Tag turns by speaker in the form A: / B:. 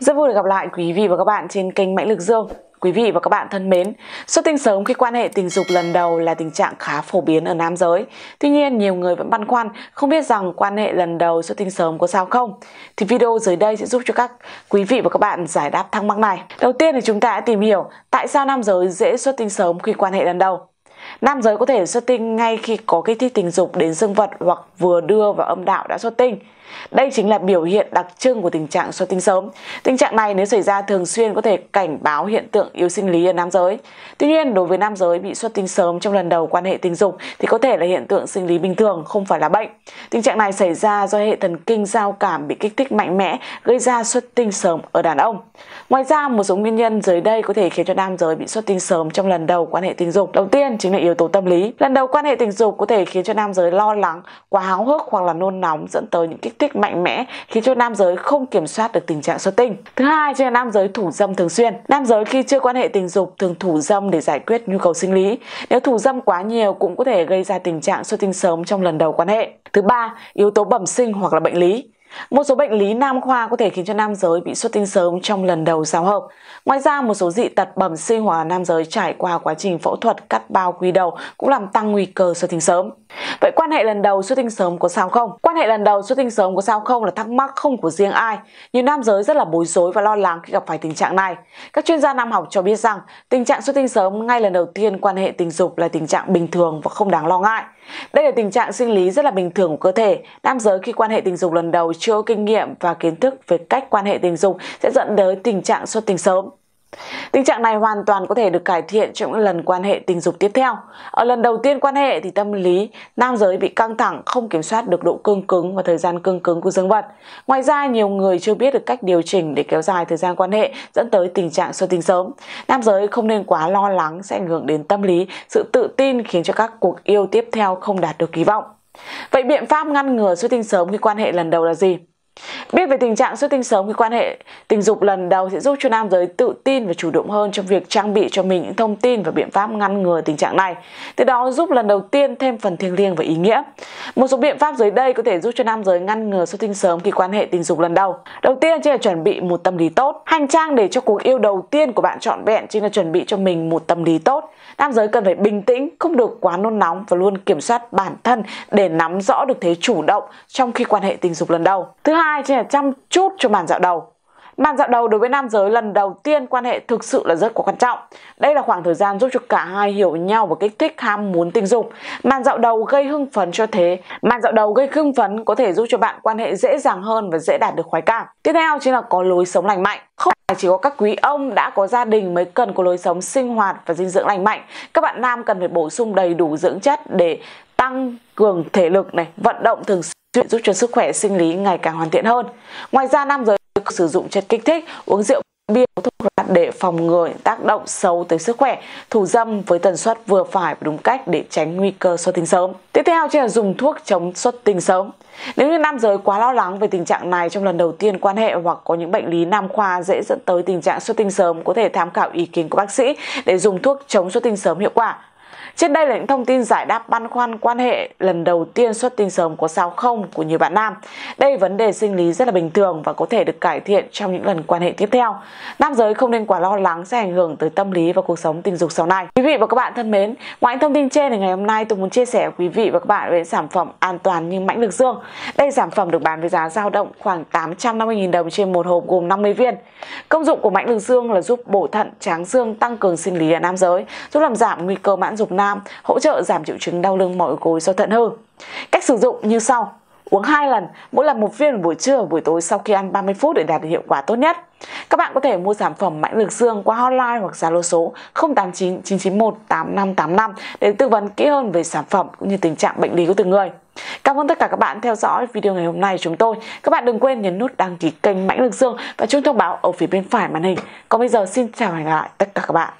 A: Rất vui được gặp lại quý vị và các bạn trên kênh Mãnh Lực Dương. Quý vị và các bạn thân mến, xuất tinh sớm khi quan hệ tình dục lần đầu là tình trạng khá phổ biến ở nam giới. Tuy nhiên, nhiều người vẫn băn khoăn không biết rằng quan hệ lần đầu xuất tinh sớm có sao không. Thì video dưới đây sẽ giúp cho các quý vị và các bạn giải đáp thắc mắc này. Đầu tiên thì chúng ta hãy tìm hiểu tại sao nam giới dễ xuất tinh sớm khi quan hệ lần đầu. Nam giới có thể xuất tinh ngay khi có kích thích tình dục đến dương vật hoặc vừa đưa vào âm đạo đã xuất tinh. Đây chính là biểu hiện đặc trưng của tình trạng xuất tinh sớm. Tình trạng này nếu xảy ra thường xuyên có thể cảnh báo hiện tượng yếu sinh lý ở nam giới. Tuy nhiên, đối với nam giới bị xuất tinh sớm trong lần đầu quan hệ tình dục thì có thể là hiện tượng sinh lý bình thường, không phải là bệnh. Tình trạng này xảy ra do hệ thần kinh giao cảm bị kích thích mạnh mẽ gây ra xuất tinh sớm ở đàn ông. Ngoài ra, một số nguyên nhân dưới đây có thể khiến cho nam giới bị xuất tinh sớm trong lần đầu quan hệ tình dục. Đầu tiên chính là những yếu tố tâm lý. Lần đầu quan hệ tình dục có thể khiến cho nam giới lo lắng, quá háo hức hoặc là nôn nóng dẫn tới những kích thích mạnh mẽ khiến cho nam giới không kiểm soát được tình trạng xuất tinh. Thứ hai, cho nam giới thủ dâm thường xuyên. Nam giới khi chưa quan hệ tình dục thường thủ dâm để giải quyết nhu cầu sinh lý. Nếu thủ dâm quá nhiều cũng có thể gây ra tình trạng xuất tinh sớm trong lần đầu quan hệ. Thứ ba, yếu tố bẩm sinh hoặc là bệnh lý. Một số bệnh lý nam khoa có thể khiến cho nam giới bị xuất tinh sớm trong lần đầu giao hợp. Ngoài ra, một số dị tật bẩm sinh hoặc nam giới trải qua quá trình phẫu thuật cắt bao quy đầu cũng làm tăng nguy cơ xuất tinh sớm. Vậy quan hệ lần đầu xuất tinh sớm có sao không? Quan hệ lần đầu xuất tinh sớm có sao không là thắc mắc không của riêng ai. Nhiều nam giới rất là bối rối và lo lắng khi gặp phải tình trạng này. Các chuyên gia nam học cho biết rằng tình trạng xuất tinh sớm ngay lần đầu tiên quan hệ tình dục là tình trạng bình thường và không đáng lo ngại. Đây là tình trạng sinh lý rất là bình thường của cơ thể. Nam giới khi quan hệ tình dục lần đầu chưa có kinh nghiệm và kiến thức về cách quan hệ tình dục sẽ dẫn tới tình trạng xuất tinh sớm. Tình trạng này hoàn toàn có thể được cải thiện trong những lần quan hệ tình dục tiếp theo. Ở lần đầu tiên quan hệ thì tâm lý nam giới bị căng thẳng, không kiểm soát được độ cương cứng và thời gian cương cứng của dương vật. Ngoài ra, nhiều người chưa biết được cách điều chỉnh để kéo dài thời gian quan hệ dẫn tới tình trạng sơ tinh sớm. Nam giới không nên quá lo lắng sẽ ảnh hưởng đến tâm lý, sự tự tin khiến cho các cuộc yêu tiếp theo không đạt được kỳ vọng. Vậy biện pháp ngăn ngừa xuất tinh sớm khi quan hệ lần đầu là gì? Biết về tình trạng xuất tinh sớm khi quan hệ tình dục lần đầu sẽ giúp cho nam giới tự tin và chủ động hơn trong việc trang bị cho mình những thông tin và biện pháp ngăn ngừa tình trạng này. Từ đó giúp lần đầu tiên thêm phần thiêng liêng và ý nghĩa. Một số biện pháp dưới đây có thể giúp cho nam giới ngăn ngừa xuất tinh sớm khi quan hệ tình dục lần đầu. Đầu tiên chính là chuẩn bị một tâm lý tốt. Hành trang để cho cuộc yêu đầu tiên của bạn trọn vẹn chính là chuẩn bị cho mình một tâm lý tốt. Nam giới cần phải bình tĩnh, không được quá nôn nóng và luôn kiểm soát bản thân để nắm rõ được thế chủ động trong khi quan hệ tình dục lần đầu. Thứ hai chính là là chăm chút cho màn dạo đầu. Màn dạo đầu đối với nam giới lần đầu tiên quan hệ thực sự là rất quan trọng. Đây là khoảng thời gian giúp cho cả hai hiểu nhau và kích thích ham muốn tình dục. Màn dạo đầu gây hưng phấn cho thế. Màn dạo đầu gây hưng phấn có thể giúp cho bạn quan hệ dễ dàng hơn và dễ đạt được khoái cảm. Tiếp theo chính là có lối sống lành mạnh. Không phải chỉ có các quý ông đã có gia đình mới cần có lối sống sinh hoạt và dinh dưỡng lành mạnh. Các bạn nam cần phải bổ sung đầy đủ dưỡng chất để tăng cường thể lực này, vận động thường xuyên chuyện giúp cho sức khỏe sinh lý ngày càng hoàn thiện hơn. Ngoài ra nam giới sử dụng chất kích thích, uống rượu bia thuốc lá để phòng ngừa tác động xấu tới sức khỏe, thủ dâm với tần suất vừa phải và đúng cách để tránh nguy cơ xuất tinh sớm. Tiếp theo chính là dùng thuốc chống xuất tinh sớm. Nếu như nam giới quá lo lắng về tình trạng này trong lần đầu tiên quan hệ hoặc có những bệnh lý nam khoa dễ dẫn tới tình trạng xuất tinh sớm, có thể tham khảo ý kiến của bác sĩ để dùng thuốc chống xuất tinh sớm hiệu quả. Trên đây là những thông tin giải đáp băn khoăn quan hệ lần đầu tiên xuất tinh sớm có sao không của nhiều bạn nam. Đây vấn đề sinh lý rất là bình thường và có thể được cải thiện trong những lần quan hệ tiếp theo. Nam giới không nên quá lo lắng sẽ ảnh hưởng tới tâm lý và cuộc sống tình dục sau này. Quý vị và các bạn thân mến, ngoài những thông tin trên thì ngày hôm nay tôi muốn chia sẻ với quý vị và các bạn về sản phẩm an toàn nhưng mãnh lực dương. Đây là sản phẩm được bán với giá dao động khoảng 850.000 đồng trên một hộp gồm 50 viên. Công dụng của mãnh lực dương là giúp bổ thận, tráng dương, tăng cường sinh lý ở nam giới, giúp làm giảm nguy cơ mãn dục nam hỗ trợ giảm triệu chứng đau lưng mỏi gối do thận hư. Cách sử dụng như sau. Uống 2 lần, mỗi lần một viên buổi trưa và buổi tối sau khi ăn 30 phút để đạt được hiệu quả tốt nhất. Các bạn có thể mua sản phẩm mãnh lực xương qua hotline hoặc Zalo số 089 991 8585 để tư vấn kỹ hơn về sản phẩm cũng như tình trạng bệnh lý của từng người. Cảm ơn tất cả các bạn theo dõi video ngày hôm nay của chúng tôi. Các bạn đừng quên nhấn nút đăng ký kênh Mãnh Lực Dương và chuông thông báo ở phía bên phải màn hình. Còn bây giờ xin chào và hẹn gặp lại tất cả các bạn.